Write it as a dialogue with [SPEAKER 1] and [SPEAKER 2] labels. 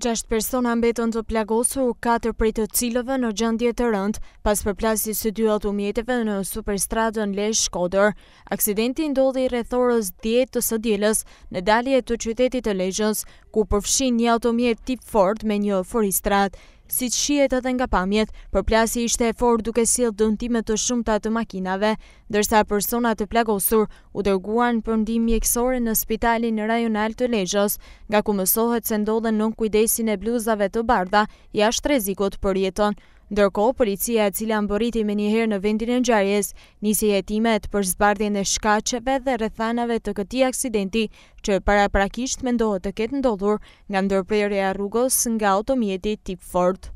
[SPEAKER 1] Gjashtë persona mbeton të plagosu u katër prej të cilëve në gjëndje të rëndë, pas për plasi së dy automjetëve në superstradën le shkoder. Aksidenti ndodhi rethorës 10 të së djeles në dalje të qytetit të lejgjës, ku përfshin një automjet tip Ford me një foristrat si që shiet atë nga pamjet, për plasi ishte efor duke silë dëntimet të shumë të atë makinave, dërsa personat të plagosur u dërguan për ndim mjekësore në spitalin në rajonal të lejgjës, nga ku mësohet se ndodhen nën kujdesin e bluzave të bardha, jashtë rezikot për jeton. Ndërko, policia e cila më bëriti me njëherë në vendin e njarjes, nisi jetimet për zbardin e shkacheve dhe rëthanave të këti aksidenti që para prakisht me ndohë të ketë ndodhur nga ndërprerja rrugës nga automjeti tip Ford.